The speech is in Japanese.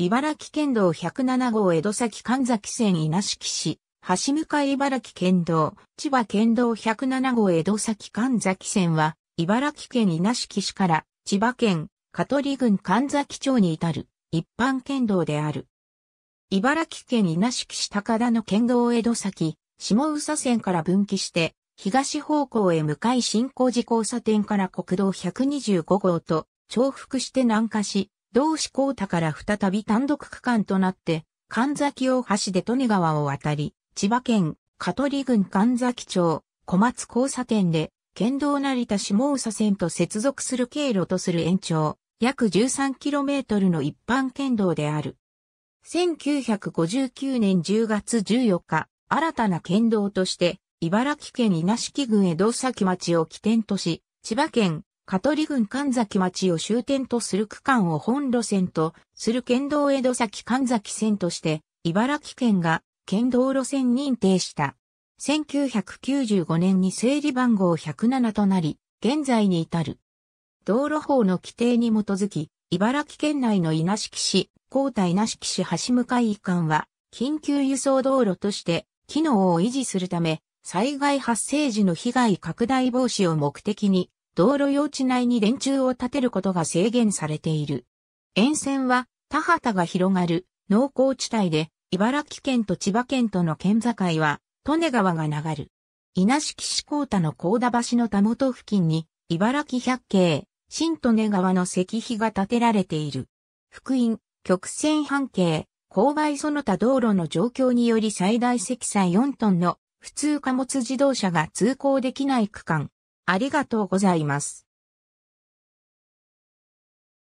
茨城県道107号江戸崎神崎線稲敷市、橋向茨城県道、千葉県道107号江戸崎神崎線は、茨城県稲敷市から千葉県香取郡神崎町に至る一般県道である。茨城県稲敷市高田の県道江戸崎、下宇佐線から分岐して、東方向へ向かい新興寺交差点から国道125号と重複して南下し、同志高太から再び単独区間となって、神崎大橋で利根川を渡り、千葉県、香取郡神崎町、小松交差点で、県道成田下総線と接続する経路とする延長、約 13km の一般県道である。1959年10月14日、新たな県道として、茨城県稲敷郡江戸崎町を起点とし、千葉県香取郡神崎町を終点とする区間を本路線とする県道江戸崎神崎線として、茨城県が県道路線認定した。1995年に整理番号107となり、現在に至る。道路法の規定に基づき、茨城県内の稲敷市、高田稲敷市橋向かい間は、緊急輸送道路として、機能を維持するため、災害発生時の被害拡大防止を目的に、道路用地内に電柱を建てることが制限されている。沿線は田畑が広がる農耕地帯で、茨城県と千葉県との県境は、利根川が流る。稲敷市高田の高田橋のたもと付近に、茨城百景、新利根川の石碑が建てられている。福音、曲線半径、勾配その他道路の状況により最大積載4トンの普通貨物自動車が通行できない区間、ありがとうございます。